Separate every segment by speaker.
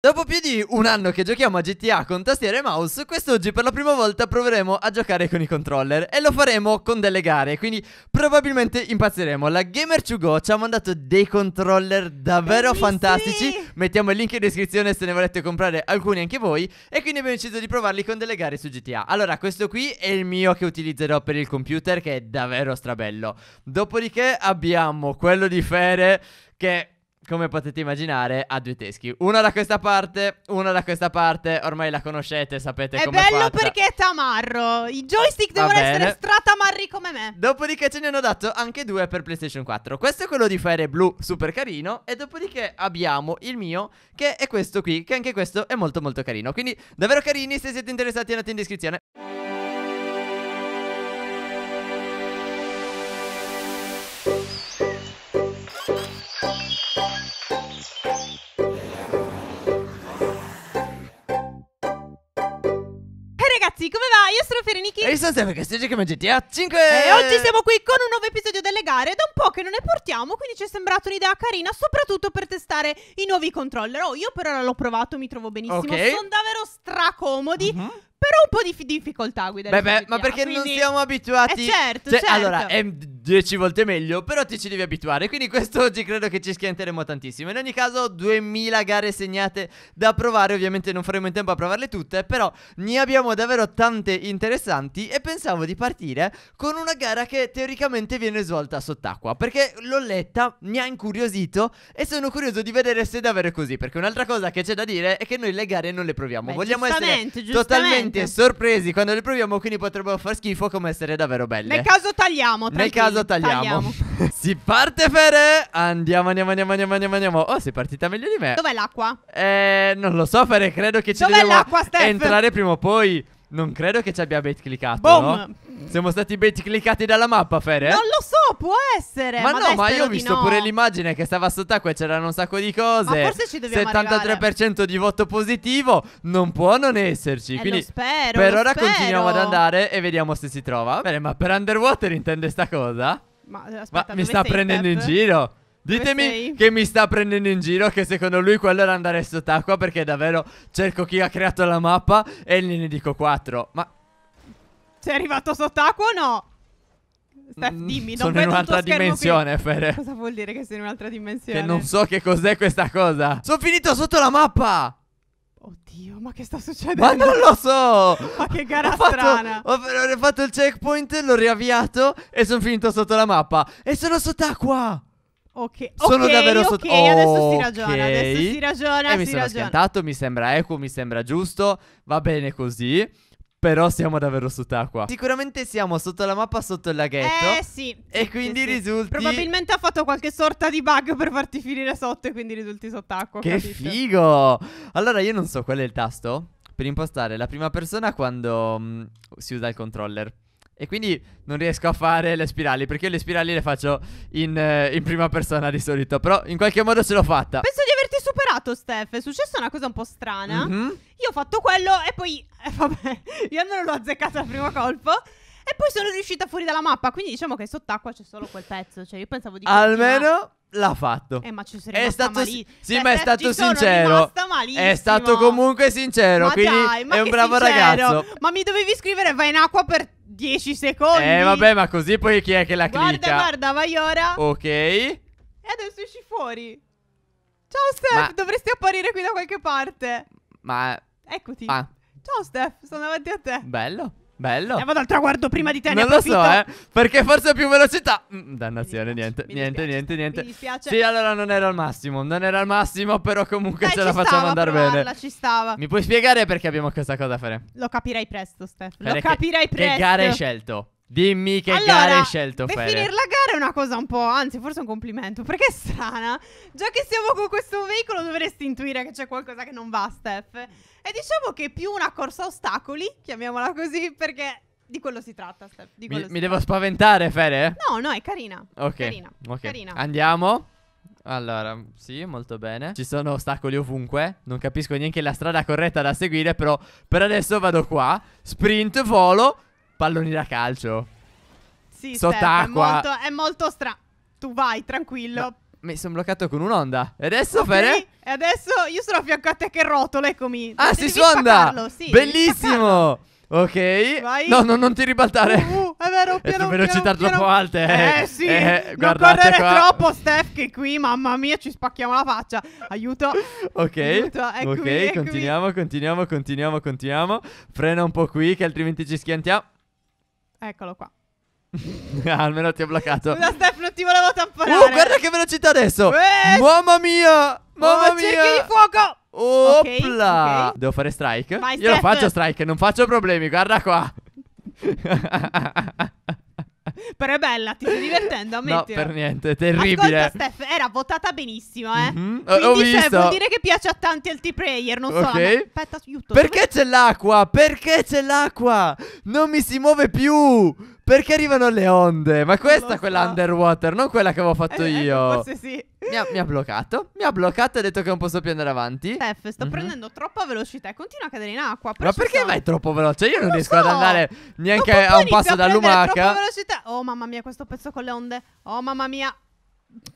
Speaker 1: Dopo più di un anno che giochiamo a GTA con tastiera e mouse, quest'oggi per la prima volta proveremo a giocare con i controller e lo faremo con delle gare, quindi probabilmente impazziremo. La Gamer2Go ci ha mandato dei controller davvero Bellissimi. fantastici, mettiamo il link in descrizione se ne volete comprare alcuni anche voi e quindi abbiamo deciso di provarli con delle gare su GTA. Allora, questo qui è il mio che utilizzerò per il computer che è davvero strabello. Dopodiché abbiamo quello di Fere che come potete immaginare, ha due teschi. Una da questa parte, una da questa parte. Ormai la conoscete, sapete è come è bello fatta. perché
Speaker 2: è tamarro. I joystick devono bene. essere stratamarri come me.
Speaker 1: Dopodiché ce ne hanno dato anche due per PlayStation 4. Questo è quello di Fire Blue, super carino. E dopodiché abbiamo il mio, che è questo qui, che anche questo è molto molto carino. Quindi davvero carini, se siete interessati andate in descrizione.
Speaker 2: Jason, sempre che stai come
Speaker 1: GTA 5 E oggi
Speaker 2: siamo qui con un nuovo episodio delle gare Da un po' che non ne portiamo, quindi ci è sembrata un'idea carina Soprattutto per testare i nuovi controller Oh, io per ora l'ho provato, mi trovo benissimo okay. Sono davvero stracomodi uh mhm. -huh però un po' di difficoltà a guidare. Beh, beh, ma perché quindi... non siamo abituati? Eh certo, cioè, certo. Allora,
Speaker 1: è 10 volte meglio, però ti ci devi abituare. Quindi questo oggi credo che ci schianteremo tantissimo. In ogni caso, 2000 gare segnate da provare. Ovviamente non faremo in tempo a provarle tutte, però ne abbiamo davvero tante interessanti e pensavo di partire con una gara che teoricamente viene svolta sott'acqua, perché l'ho letta, mi ha incuriosito e sono curioso di vedere se è davvero così, perché un'altra cosa che c'è da dire è che noi le gare non le proviamo. Beh, Vogliamo essere giustamente. totalmente contenti e sorpresi quando le proviamo, quindi potrebbero far schifo come essere davvero belle. Nel caso
Speaker 2: tagliamo, Nel caso tagliamo. tagliamo.
Speaker 1: si parte Fere! Andiamo, andiamo, andiamo, andiamo, andiamo, andiamo. Oh, sei partita meglio di me. Dov'è
Speaker 2: l'acqua? Eh, non lo so
Speaker 1: Fere, credo che ci Dov'è dobbiamo l'acqua, Steph? entrare prima o poi. Non credo che ci abbia bait cliccato. Boom! No? Siamo stati bait cliccati dalla mappa, Fere? Non
Speaker 2: lo so, può essere. Ma, ma no, ma io ho visto no. pure
Speaker 1: l'immagine che stava sott'acqua e c'erano un sacco di cose. Ma forse ci dobbiamo 73% arrivare. di voto positivo. Non può non esserci. Eh, quindi spero, per ora spero. continuiamo ad andare e vediamo se si trova. Bene, ma per underwater intende sta cosa? Ma, aspetta, ma mi sta prendendo in giro. Ditemi che mi sta prendendo in giro. Che secondo lui quello era andare sott'acqua. Perché davvero cerco chi ha creato la mappa e ne ne dico quattro. Ma.
Speaker 2: Sei arrivato sott'acqua o no? Steph, mm, dimmi, non sono in un'altra dimensione, Fere. Cosa vuol dire che sei in un'altra dimensione? Che non so
Speaker 1: che cos'è questa cosa. Sono
Speaker 2: finito sotto la mappa. Oddio, ma che sta succedendo? Ma non lo
Speaker 1: so! ma che gara ho fatto, strana! Ho, ho fatto il checkpoint, l'ho riavviato e sono finito sotto la mappa. E sono sott'acqua!
Speaker 2: ok. Sono okay, davvero sotto. Ok, adesso si ragiona. Adesso si ragiona. E si mi sono ragiona. schiantato.
Speaker 1: Mi sembra equo, mi sembra giusto. Va bene così. Però siamo davvero sott'acqua. Sicuramente siamo sotto la mappa, sotto il laghetto.
Speaker 2: Eh sì. E sì, quindi sì, risulti. Probabilmente ha fatto qualche sorta di bug per farti finire sotto e quindi risulti sott'acqua. Che capito?
Speaker 1: figo! Allora io non so qual è il tasto per impostare la prima persona quando mh, mm, si usa il controller. E quindi non riesco a fare le spirali Perché io le spirali le faccio in, eh, in prima persona di solito Però in qualche modo ce l'ho fatta Penso
Speaker 2: di averti superato Steph È successa una cosa un po' strana mm -hmm. Io ho fatto quello e poi eh, Vabbè io non l'ho azzeccata al primo colpo e poi sono riuscita fuori dalla mappa. Quindi diciamo che sott'acqua c'è solo quel pezzo. Cioè, io pensavo di. Almeno
Speaker 1: l'ha fatto. Eh, ma
Speaker 2: ci sono rimasta stato malissimo. Sì, Beh, ma è stato sincero. È stato
Speaker 1: comunque sincero. Ma quindi dai, ma è un bravo sincero. ragazzo.
Speaker 2: Ma mi dovevi scrivere, vai in acqua per 10 secondi. Eh, vabbè,
Speaker 1: ma così poi chi è che la clicca? Guarda, guarda,
Speaker 2: vai ora.
Speaker 1: Ok. E
Speaker 2: adesso esci fuori. Ciao, Steph, ma... dovresti apparire qui da qualche parte. Ma... Eccoti. Ah. Ciao, Steph, sono davanti a te.
Speaker 1: Bello. Bello. Andiamo dal traguardo prima di te. Non lo so, eh. Perché forse ho più velocità. Mm, mm dannazione, niente. Niente, niente, niente. Mi dispiace. Sì, allora non era al massimo. Non era al massimo, però comunque Dai, ce la facciamo andare bene.
Speaker 2: Ci stava. Mi
Speaker 1: puoi spiegare perché abbiamo questa cosa da fare?
Speaker 2: Lo capirai presto, Stefano. Lo capirai presto. Che gara hai
Speaker 1: scelto? Dimmi che allora, gara hai scelto, Fede. Definirla
Speaker 2: una cosa un po', anzi forse un complimento, perché è strana. Già che siamo con questo veicolo dovresti intuire che c'è qualcosa che non va, Steph. E diciamo che più una corsa a ostacoli, chiamiamola così, perché di quello si tratta, Steph. Di mi, mi tratta. devo
Speaker 1: spaventare, Fere? No,
Speaker 2: no, è carina. Ok. Carina.
Speaker 1: okay. carina. Andiamo. Allora, sì, molto bene. Ci sono ostacoli ovunque. Non capisco neanche la strada corretta da seguire, però per adesso vado qua. Sprint, volo, palloni da calcio.
Speaker 2: Sì, sott'acqua. Steph, è molto, molto strano. Tu vai, tranquillo. No,
Speaker 1: mi sono bloccato con un'onda. E adesso, okay. Fede?
Speaker 2: E adesso io sono a fianco a te che rotolo, eccomi. Ah, si suonda! Sì,
Speaker 1: Bellissimo! Ok. Vai. No, no, non ti ribaltare. Uh,
Speaker 2: uh, è vero, piano, è velocità piano,
Speaker 1: troppo alte. Eh, eh sì. Eh, non correre qua. troppo,
Speaker 2: Steph, che qui, mamma mia, ci spacchiamo la faccia. Aiuto. Ok. Aiuto. Eccomi, ok, eccomi.
Speaker 1: continuiamo, continuiamo, continuiamo, continuiamo. Frena un po' qui, che altrimenti ci schiantiamo. Eccolo qua. Ah, almeno ti ho bloccato. Scusa,
Speaker 2: Steph, non ti volevo tamponare. Oh, guarda che
Speaker 1: velocità adesso. Eh. Mamma mia. Oh, mamma oh, mia. Cerchi di
Speaker 2: fuoco. Opla. Okay,
Speaker 1: okay. Devo fare strike? Vai, Io Steph. lo faccio strike, non faccio problemi. Guarda qua.
Speaker 2: Però è bella, ti stai divertendo, ammettilo. No, per
Speaker 1: niente, terribile. Ascolta,
Speaker 2: Steph, era votata benissimo, eh. Mm -hmm. Quindi, cioè, vuol dire che piace a tanti il player non okay. so. Aspetta,
Speaker 1: aiuto. Perché dove... c'è l'acqua? Perché c'è l'acqua? Non mi si muove più. Perché arrivano le onde? Ma questa è quella so. underwater, non quella che avevo fatto eh, eh, io. Forse sì. Mi ha, mi ha, bloccato. Mi ha bloccato e ha detto che non posso più andare avanti. Steph, sto mm-hmm. prendendo
Speaker 2: troppa velocità e continua a cadere in acqua. Ma perché sono... vai troppo veloce? Io non, non riesco so. ad andare neanche a un passo da lumaca. troppa velocità. Oh mamma mia, questo pezzo con le onde. Oh mamma mia.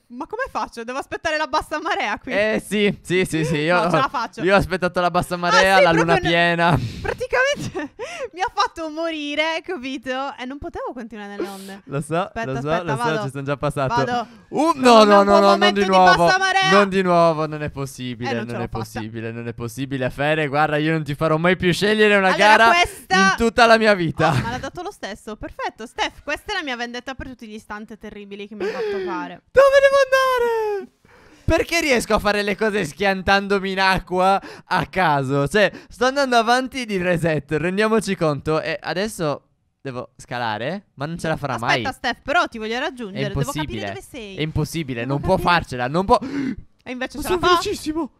Speaker 2: Ma come faccio? Devo aspettare la bassa marea qui? Eh sì,
Speaker 1: sì, sì, sì. Io, no, ce la faccio. Io ho aspettato la bassa ah, marea, ah, sì, la luna ne... piena.
Speaker 2: Praticamente mi ha fatto morire, capito? E non potevo continuare nelle onde. Lo so, aspetta, lo so, aspetta, lo vado. so, ci sono già passato. Vado. Uh, no, no, no, no, non di nuovo.
Speaker 1: Di non di nuovo, non è possibile, eh, non, non è possibile, non è possibile. Fere, guarda, io non ti farò mai più scegliere una allora, gara questa... in tutta la mia vita. Oh, ma
Speaker 2: l'ha successo? Perfetto, Steph, questa è la mia vendetta per tutti gli istanti terribili che mi hai fatto fare. Dove
Speaker 1: devo andare? Perché riesco a fare le cose schiantandomi in acqua a caso? Cioè, sto andando avanti di reset, rendiamoci conto. E adesso devo scalare, ma non ce la farà Aspetta, mai. Aspetta,
Speaker 2: Steph, però ti voglio raggiungere. È impossibile. Devo capire dove sei. È
Speaker 1: impossibile, devo non può farcela, non può. E
Speaker 2: invece ma ce la fa. sono velocissimo.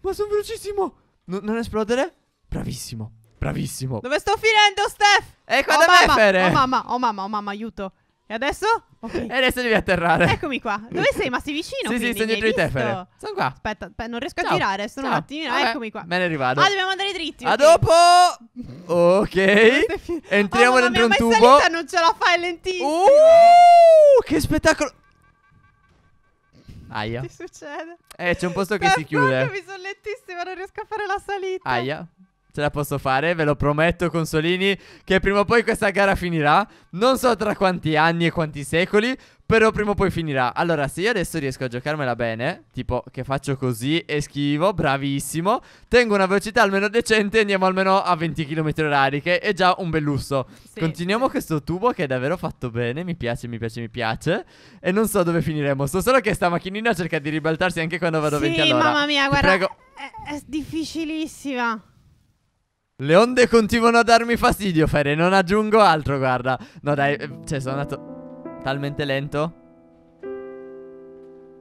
Speaker 2: Ma sono velocissimo. N non esplodere?
Speaker 1: Bravissimo. Bravissimo. Dove
Speaker 2: sto finendo, Steph? E qua oh, da mamma, mefere. Oh mamma, oh mamma, oh mamma, aiuto. E adesso? Okay. E adesso devi atterrare. Eccomi qua. Dove sei? Ma sei vicino? sì, quindi, sì, sono dietro di tefere. Sono qua. Aspetta, non riesco a Ciao. girare. Sono Ciao. un attimino. Vabbè. Eccomi qua. Me
Speaker 1: ne rivado. Ah, dobbiamo
Speaker 2: andare dritti. Okay. A dopo.
Speaker 1: Ok. Entriamo oh, mamma, dentro un tubo. Ma salita
Speaker 2: non ce la fai lentissimo. lentissima. Uh, che spettacolo.
Speaker 1: Aia. Che succede? Eh, c'è un posto che si chiude. Mi sono lentissima, non
Speaker 2: riesco a fare la salita.
Speaker 1: Aia. Ce la posso fare, ve lo prometto Consolini Che prima o poi questa gara finirà Non so tra quanti anni e quanti secoli Però prima o poi finirà Allora se io adesso riesco a giocarmela bene Tipo che faccio così e schivo Bravissimo Tengo una velocità almeno decente e Andiamo almeno a 20 km orari Che è già un bel lusso sì. Continuiamo questo tubo che è davvero fatto bene Mi piace, mi piace, mi piace E non so dove finiremo So solo che sta macchinina cerca di ribaltarsi anche quando vado sì, 20 all'ora Sì mamma mia
Speaker 2: guarda È, è difficilissima
Speaker 1: le onde continuano a darmi fastidio, Fere. Non aggiungo altro, guarda. No, dai, eh, cioè, sono andato talmente lento.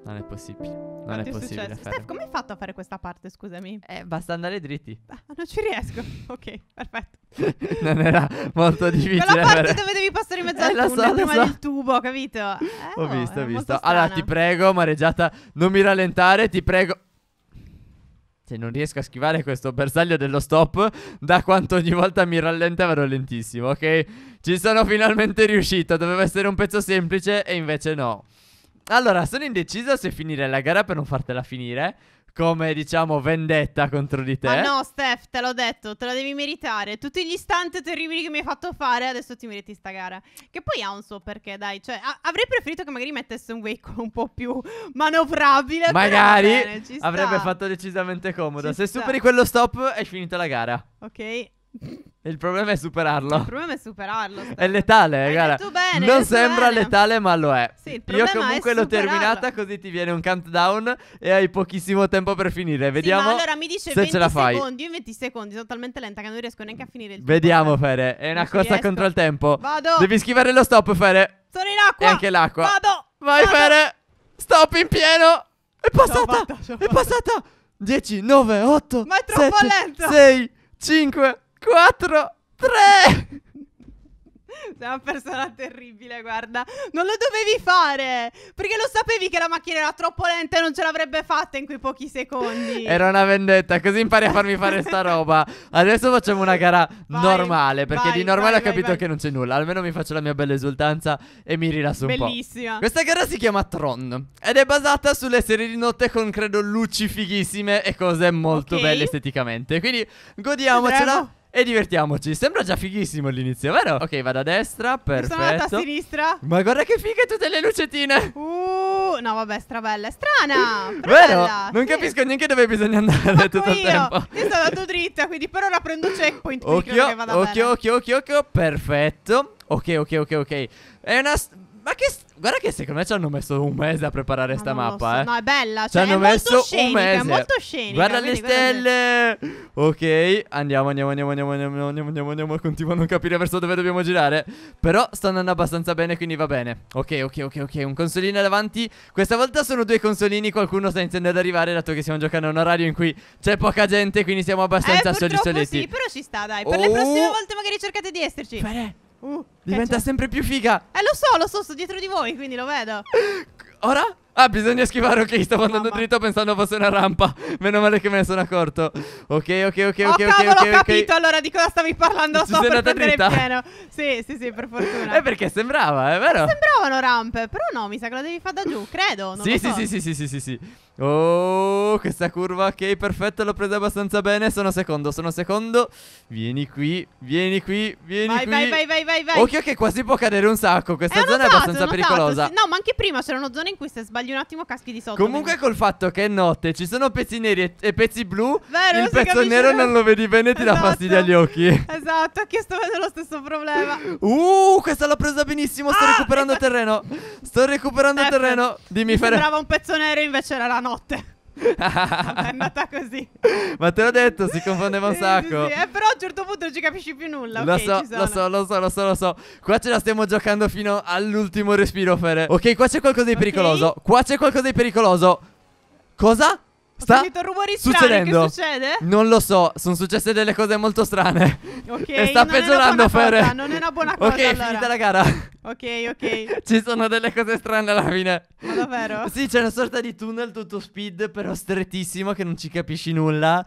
Speaker 1: Non è possibile. Non Quanto è, possibile. È Steph,
Speaker 2: come hai fatto a fare questa parte? Scusami. Eh, basta andare dritti. Ah, non ci riesco. ok, perfetto. non era molto difficile. Quella parte dove devi passare in mezzo eh, al tunnel so, prima so. del tubo, capito? Eh,
Speaker 1: ho visto, ho visto. Allora, ti prego, mareggiata, non mi rallentare, ti prego. Se non riesco a schivare questo bersaglio dello stop Da quanto ogni volta mi rallenta vado lentissimo, ok? Ci sono finalmente riuscito Doveva essere un pezzo semplice e invece no Allora, sono indeciso se finire la gara per non fartela finire come diciamo vendetta contro di te. Ah no,
Speaker 2: Steph, te l'ho detto, te la devi meritare. Tutti gli istanti terribili che mi hai fatto fare, adesso ti meriti sta gara. Che poi ha un suo perché, dai, cioè a- avrei preferito che magari mettesse un wake un po' più manovrabile. Magari bene, avrebbe fatto
Speaker 1: decisamente comodo. Ci Se sta. superi quello stop è finita la gara. Ok. Il problema è superarlo. Il
Speaker 2: problema è superarlo. Sta. È
Speaker 1: letale, Hai guarda. Bene, non sembra bene. letale, ma lo è. Sì, Io comunque l'ho terminata, così ti viene un countdown e hai pochissimo tempo per finire. Vediamo. Sì, ma allora mi dice 20 secondi.
Speaker 2: Io in 20 secondi sono talmente lenta che non riesco neanche a finire il
Speaker 1: Vediamo, Fere. È una corsa contro il tempo. Vado. Devi schivare lo stop, Fere.
Speaker 2: Sono in acqua. E anche
Speaker 1: l'acqua. Vado.
Speaker 2: Vai, Vado. Fere.
Speaker 1: Stop in pieno. È passata. Fatta, è passata. 10, 9, 8. Ma è troppo 7, lento.
Speaker 2: 6, 5. 4, 3. Sei una persona terribile, guarda. Non lo dovevi fare. Perché lo sapevi che la macchina era troppo lenta e non ce l'avrebbe fatta in quei pochi secondi. Era
Speaker 1: una vendetta, così impari a farmi fare sta roba. Adesso facciamo una gara vai, normale. Perché vai, di normale vai, ho capito che non c'è nulla. Almeno mi faccio la mia bella esultanza e mi rilasso Bellissima. un po'. Bellissima. Questa gara si chiama Tron. Ed è basata sulle serie di notte con credo luci fighissime e cose molto okay. belle esteticamente. Quindi godiamocela. Andremo. E divertiamoci. Sembra già fighissimo l'inizio, vero? Ok, vado a destra. Perfetto. Sono a
Speaker 2: sinistra. Ma guarda che fighe tutte le lucettine. Uh, no, vabbè, strabella. È strana. Vero?
Speaker 1: Non sì. capisco neanche dove bisogna andare Facco tutto il tempo.
Speaker 2: Io sono andato dritta, quindi per ora prendo un checkpoint. Occhio, occhio,
Speaker 1: occhio, occhio, occhio. Perfetto. Ok, ok, ok, ok. È una. Ma che Guarda che secondo me ci hanno messo un mese a preparare questa sta mappa, so. eh. No, è
Speaker 2: bella, cioè, ci hanno messo scenica, un mese. È molto scenica. Guarda le
Speaker 1: stelle. Ok, andiamo, andiamo, andiamo, andiamo, andiamo, andiamo, andiamo, andiamo, continuo a non capire verso dove dobbiamo girare, però sta andando abbastanza bene, quindi va bene. Ok, ok, ok, ok, un consolino davanti. Questa volta sono due consolini, qualcuno sta iniziando ad arrivare dato che stiamo giocando a un orario in cui c'è poca gente, quindi siamo abbastanza eh, soli soletti. Sì, però
Speaker 2: ci sta, dai. Per oh. le prossime volte magari cercate di esserci. Bene. Uh,
Speaker 1: Diventa sempre più figa.
Speaker 2: Eh, lo so, lo so, sto dietro di voi, quindi lo vedo. Ora?
Speaker 1: Ah, bisogna schivare, ok, stavo andando Mamma. dritto pensando fosse una rampa Meno male che me ne sono accorto Ok, ok, ok, ok, oh, ok, cavolo, okay, ho capito,
Speaker 2: allora di cosa stavi parlando Sto per prendere dritta? il pieno Sì, sì, sì, per fortuna
Speaker 1: Eh, perché sembrava, è vero?
Speaker 2: sembravano rampe, però no, mi sa che la devi fare da giù, credo sì, so. sì, sì,
Speaker 1: sì, sì, sì, sì, sì Oh, questa curva, ok, perfetto, l'ho presa abbastanza bene. Sono secondo, sono secondo. Vieni qui, vieni qui, vieni vai, qui. Vai, vai,
Speaker 2: vai, vai, vai. Occhio
Speaker 1: che quasi può cadere un sacco. Questa è zona notato, è abbastanza notato. pericolosa. No,
Speaker 2: ma anche prima c'era una zona in cui se sbagli un attimo caschi di sotto. Comunque quindi.
Speaker 1: col fatto che è notte, ci sono pezzi neri e, e pezzi blu, Vero, il pezzo nero non lo vedi bene e ti esatto. dà fastidio agli occhi.
Speaker 2: Esatto, anche io sto vedendo lo stesso problema.
Speaker 1: Uh, questa l'ho presa benissimo, sto ah, recuperando ecco. terreno. Sto recuperando F. Ecco. terreno. Dimmi, Mi Fere. sembrava
Speaker 2: un pezzo nero invece era la notte notte.
Speaker 1: è andata così. Ma te l'ho detto, si confondeva un sacco. Sì, sì.
Speaker 2: Eh, però a un certo punto non ci capisci più nulla. Lo, okay, so, lo
Speaker 1: so, lo so, lo so, lo so. Qua ce la stiamo giocando fino all'ultimo respiro, Fere. Ok, qua c'è qualcosa di okay. pericoloso. Qua c'è qualcosa di pericoloso. Cosa? Sta sentito
Speaker 2: rumori succedendo. strani, che succede? Non lo
Speaker 1: so, sono successe delle cose molto strane
Speaker 2: Ok, E sta non peggiorando Fer Non è una buona cosa Ok, allora. finita la gara Ok, ok Ci sono delle
Speaker 1: cose strane alla fine
Speaker 2: Ma davvero?
Speaker 1: Sì, c'è una sorta di tunnel tutto speed però strettissimo che non ci capisci nulla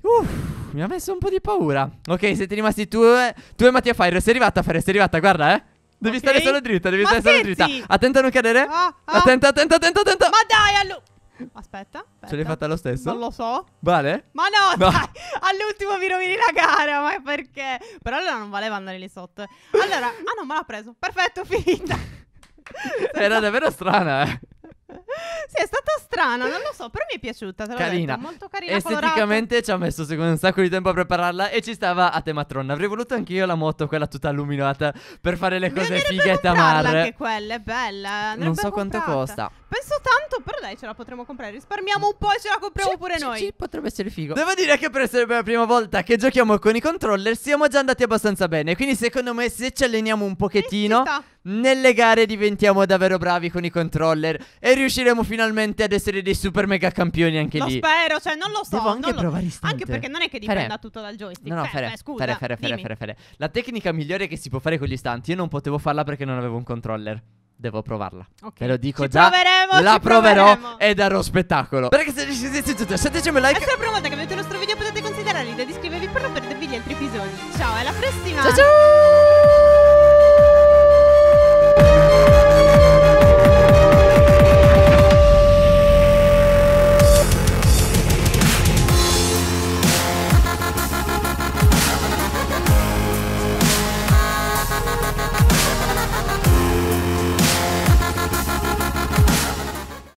Speaker 1: Uff, mi ha messo un po' di paura Ok, siete rimasti tu, eh, tu e Mattia Fire Sei arrivata Fire, sei arrivata, guarda eh Devi okay. stare solo dritta, devi Ma stare solo dritta Attenta a non cadere ah,
Speaker 2: ah. Attenta, attenta, attenta, attenta Ma dai, allora Aspetta, aspetta.
Speaker 1: Ce l'hai fatta lo stesso? Non lo so. Vale?
Speaker 2: Ma no, no. Dai, all'ultimo mi rovini la gara, ma perché? Però allora non valeva andare lì sotto. Allora, ah no, me l'ha preso. Perfetto, finita.
Speaker 1: Era davvero strana, eh.
Speaker 2: Sì, è stata strana, non lo so, però mi è piaciuta. carina. Detto, molto carina. Esteticamente colorata.
Speaker 1: ci ha messo secondo un sacco di tempo a prepararla e ci stava a tema Tron. Avrei voluto anch'io la moto, quella tutta illuminata, per fare le cose fighe e tamarre. Ma anche
Speaker 2: quella è bella. Andrebbe non so comprata. quanto costa. Penso tanto, però dai, ce la potremmo comprare. Risparmiamo un po' e ce la compriamo pure noi. Sì, potrebbe essere figo. Devo dire che per
Speaker 1: essere la prima volta che giochiamo con i controller siamo già andati abbastanza bene. Quindi secondo me se ci alleniamo un pochettino, eh, nelle gare diventiamo davvero bravi con i controller e riusciremo finalmente ad essere dei super mega campioni anche lì. Lo
Speaker 2: spero, cioè non lo so. Devo anche provare lo... Istante. Anche perché non è che dipenda fere. tutto dal joystick. No, no, cioè, fere, fere, scusa. Fere, fere, fere, fere,
Speaker 1: fere. La tecnica migliore che si può fare con gli istanti, io non potevo farla perché non avevo un controller. Devo provarla. Ok. Ve lo dico ci già. Proveremo, la proverò proveremo. ed darò spettacolo. Perché se siete tutti, settetemi like. È la prima volta che
Speaker 2: vedete il nostro video potete considerare di iscrivervi per non perdervi gli altri episodi. Ciao, alla prossima. Ciao ciao.